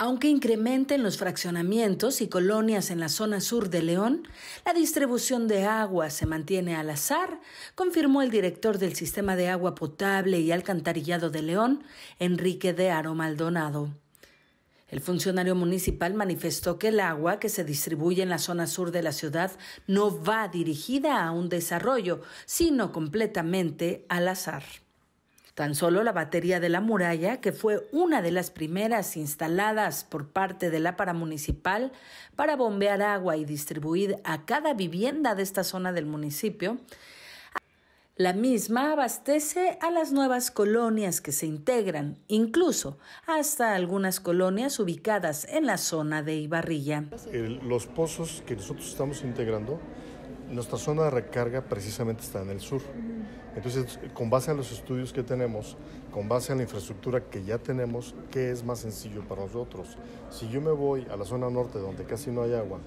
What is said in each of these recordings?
Aunque incrementen los fraccionamientos y colonias en la zona sur de León, la distribución de agua se mantiene al azar, confirmó el director del Sistema de Agua Potable y Alcantarillado de León, Enrique de Aro Maldonado. El funcionario municipal manifestó que el agua que se distribuye en la zona sur de la ciudad no va dirigida a un desarrollo, sino completamente al azar. Tan solo la batería de la muralla, que fue una de las primeras instaladas por parte de la paramunicipal para bombear agua y distribuir a cada vivienda de esta zona del municipio, la misma abastece a las nuevas colonias que se integran, incluso hasta algunas colonias ubicadas en la zona de Ibarrilla. los pozos que nosotros estamos integrando nuestra zona de recarga precisamente está en el sur. Entonces, con base a los estudios que tenemos, con base a la infraestructura que ya tenemos, ¿qué es más sencillo para nosotros? Si yo me voy a la zona norte donde casi no hay agua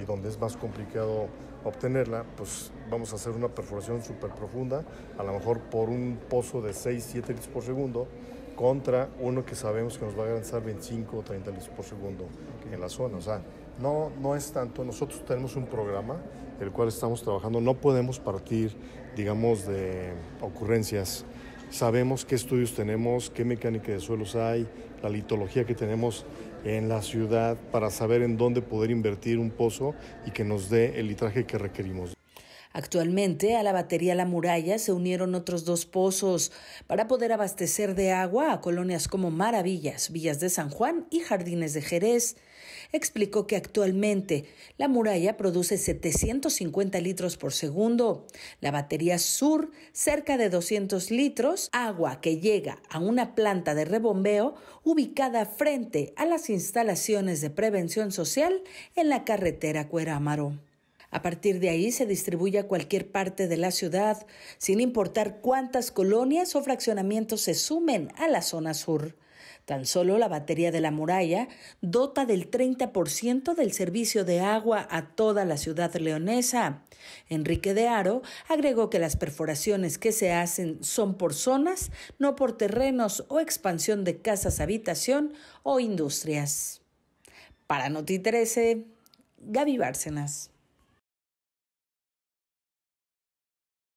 y donde es más complicado obtenerla, pues vamos a hacer una perforación súper profunda, a lo mejor por un pozo de 6, 7 litros por segundo, contra uno que sabemos que nos va a alcanzar 25 o 30 litros por segundo en la zona. O sea, no, no es tanto. Nosotros tenemos un programa el cual estamos trabajando. No podemos partir, digamos, de ocurrencias. Sabemos qué estudios tenemos, qué mecánica de suelos hay, la litología que tenemos en la ciudad para saber en dónde poder invertir un pozo y que nos dé el litraje que requerimos. Actualmente a la batería La Muralla se unieron otros dos pozos para poder abastecer de agua a colonias como Maravillas, Villas de San Juan y Jardines de Jerez. Explicó que actualmente La Muralla produce 750 litros por segundo, la batería Sur cerca de 200 litros, agua que llega a una planta de rebombeo ubicada frente a las instalaciones de prevención social en la carretera Cuerámaro. A partir de ahí se distribuye a cualquier parte de la ciudad, sin importar cuántas colonias o fraccionamientos se sumen a la zona sur. Tan solo la batería de la muralla dota del 30% del servicio de agua a toda la ciudad leonesa. Enrique de Aro agregó que las perforaciones que se hacen son por zonas, no por terrenos o expansión de casas, habitación o industrias. Para Noti 13, Gaby Bárcenas.